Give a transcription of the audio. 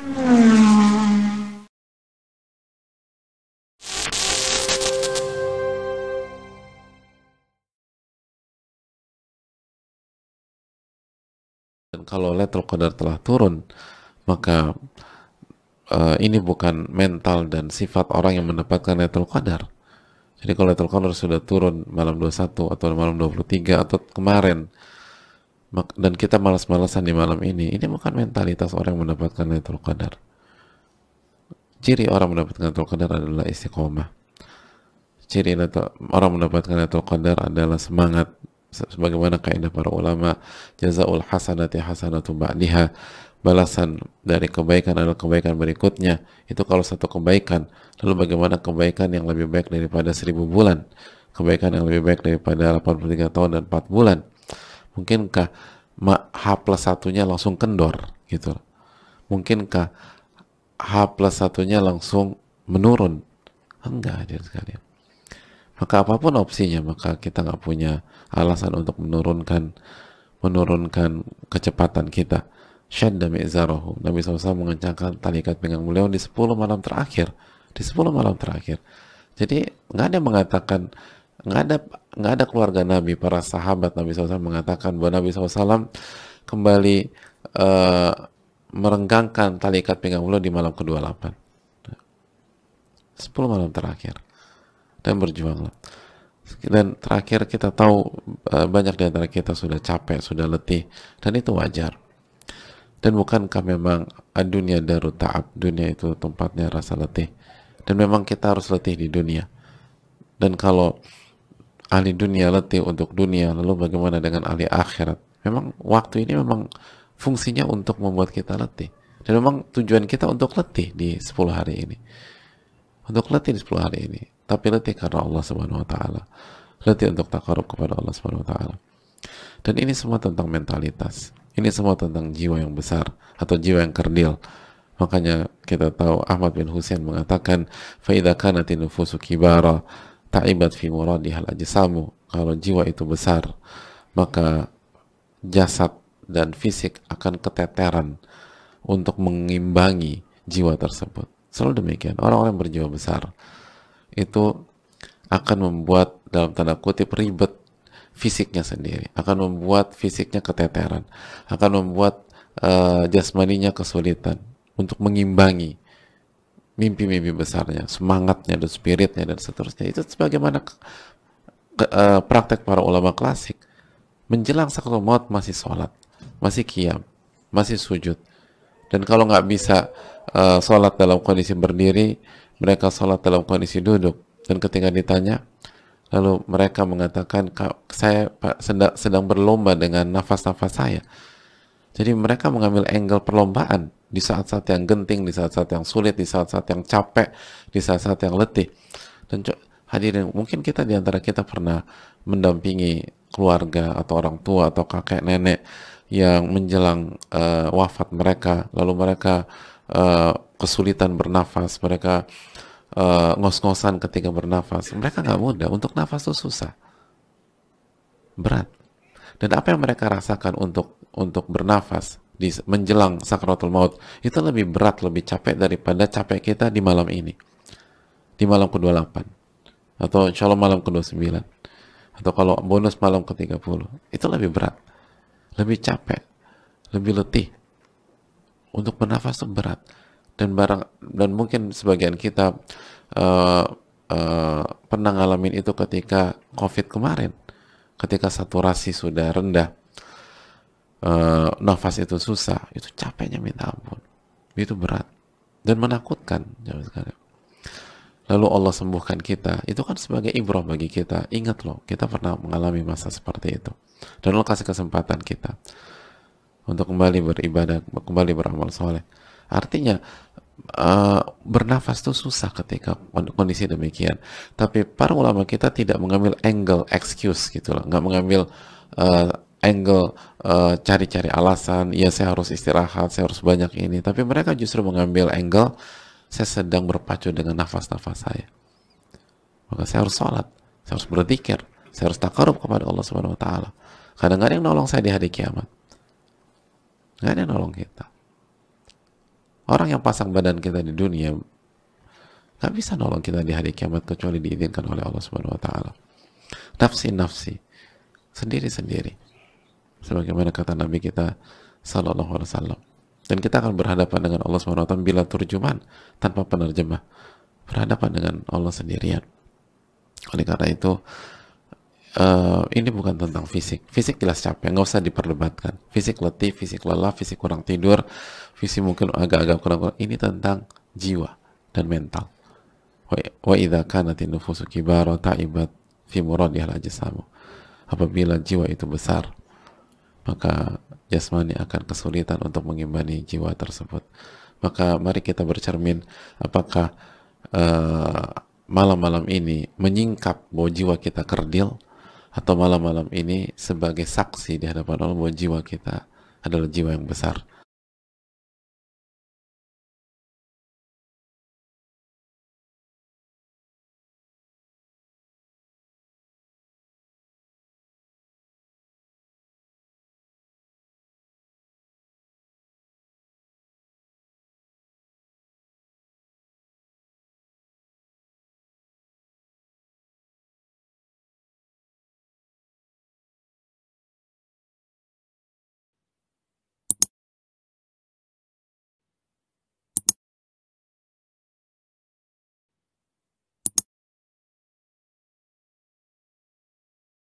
Dan kalau letal Qadar telah turun, maka uh, ini bukan mental dan sifat orang yang mendapatkan letal Qadar. Jadi kalau letal Qadar sudah turun malam 21 atau malam 23 atau kemarin dan kita malas-malasan di malam ini, ini bukan mentalitas orang yang mendapatkan Lailatul Qadar. Ciri orang mendapatkan Lailatul Qadar adalah istiqomah. Ciri orang mendapatkan Lailatul Qadar adalah semangat sebagaimana kaidah para ulama jazaul hasanati hasanatu ba'diha balasan dari kebaikan adalah kebaikan berikutnya itu kalau satu kebaikan lalu bagaimana kebaikan yang lebih baik daripada seribu bulan kebaikan yang lebih baik daripada 83 tahun dan 4 bulan Mungkinkah H plus satunya langsung kendor gitu? Mungkinkah H plus satunya langsung menurun? Enggak, hadirin sekalian. Maka apapun opsinya, maka kita nggak punya alasan untuk menurunkan menurunkan kecepatan kita. Shadda mi'zarahu. Nabi SAW mengencangkan talikat pinggang beliau di 10 malam terakhir. Di 10 malam terakhir. Jadi nggak ada yang mengatakan nggak ada nggak ada keluarga Nabi para sahabat Nabi SAW mengatakan bahwa Nabi SAW kembali uh, merenggangkan tali ikat pinggang beliau di malam ke-28 10 malam terakhir dan berjuang dan terakhir kita tahu eh, banyak di antara kita sudah capek sudah letih dan itu wajar dan bukankah memang dunia darut ta'ab dunia itu tempatnya rasa letih dan memang kita harus letih di dunia dan kalau ahli dunia letih untuk dunia lalu bagaimana dengan ahli akhirat memang waktu ini memang fungsinya untuk membuat kita letih dan memang tujuan kita untuk letih di 10 hari ini untuk letih di 10 hari ini tapi letih karena Allah subhanahu wa ta'ala letih untuk takarub kepada Allah subhanahu wa ta'ala dan ini semua tentang mentalitas ini semua tentang jiwa yang besar atau jiwa yang kerdil makanya kita tahu Ahmad bin Husain mengatakan فَإِذَا كَانَتِ nufusu kibara ta'ibat fi muradihal ajsamu kalau jiwa itu besar maka jasad dan fisik akan keteteran untuk mengimbangi jiwa tersebut selalu demikian orang-orang berjiwa besar itu akan membuat dalam tanda kutip ribet fisiknya sendiri akan membuat fisiknya keteteran akan membuat uh, jasmaninya kesulitan untuk mengimbangi mimpi-mimpi besarnya, semangatnya dan spiritnya dan seterusnya. Itu sebagaimana ke, uh, praktek para ulama klasik. Menjelang satu maut masih sholat, masih kiam, masih sujud. Dan kalau nggak bisa uh, sholat dalam kondisi berdiri, mereka sholat dalam kondisi duduk. Dan ketika ditanya, lalu mereka mengatakan, saya sedang, sedang berlomba dengan nafas-nafas saya. Jadi mereka mengambil angle perlombaan di saat-saat yang genting, di saat-saat yang sulit, di saat-saat yang capek, di saat-saat yang letih. Dan hadirin, mungkin kita di antara kita pernah mendampingi keluarga atau orang tua atau kakek nenek yang menjelang uh, wafat mereka, lalu mereka uh, kesulitan bernafas, mereka uh, ngos-ngosan ketika bernafas. Mereka nggak mudah, untuk nafas itu susah, berat. Dan apa yang mereka rasakan untuk untuk bernafas di menjelang sakratul maut itu lebih berat, lebih capek daripada capek kita di malam ini. Di malam ke-28 atau insya Allah malam ke-29 atau kalau bonus malam ke-30 itu lebih berat, lebih capek, lebih letih. Untuk bernafas itu berat dan barang dan mungkin sebagian kita uh, uh, pernah ngalamin itu ketika COVID kemarin ketika saturasi sudah rendah, uh, nafas itu susah, itu capeknya minta ampun. Itu berat dan menakutkan Lalu Allah sembuhkan kita, itu kan sebagai ibrah bagi kita. Ingat loh, kita pernah mengalami masa seperti itu. Dan Allah kasih kesempatan kita untuk kembali beribadah, kembali beramal soleh. Artinya Eh, bernafas itu susah ketika kondisi demikian. Tapi para ulama kita tidak mengambil angle excuse gitu loh, nggak mengambil uh, angle eh, cari-cari uh, alasan, ya saya harus istirahat, saya harus banyak ini. Tapi mereka justru mengambil angle saya sedang berpacu dengan nafas-nafas saya. Maka saya harus sholat, saya harus berzikir, saya harus takarub kepada Allah Subhanahu Wa Taala. Kadang-kadang yang nolong saya di hari kiamat. Gak ada yang nolong kita. Orang yang pasang badan kita di dunia nggak bisa nolong kita di hari kiamat kecuali diizinkan oleh Allah Subhanahu Wa Taala. Nafsi nafsi sendiri sendiri. Sebagaimana kata Nabi kita Sallallahu Alaihi Wasallam. Dan kita akan berhadapan dengan Allah Subhanahu Wa Taala bila turjuman tanpa penerjemah berhadapan dengan Allah sendirian. Oleh karena itu uh, ini bukan tentang fisik. Fisik jelas capek, nggak usah diperdebatkan. Fisik letih, fisik lelah, fisik kurang tidur, fisik mungkin agak-agak kurang-kurang. Ini tentang jiwa dan mental. Wa idza nati nufusu kibara ta'ibat fi muradihal ajsamu. Apabila jiwa itu besar, maka jasmani akan kesulitan untuk mengimbangi jiwa tersebut. Maka mari kita bercermin apakah eh, malam-malam uh, malam -malam ini menyingkap bahwa jiwa kita kerdil atau malam-malam ini sebagai saksi di hadapan Allah bahwa jiwa kita adalah jiwa yang besar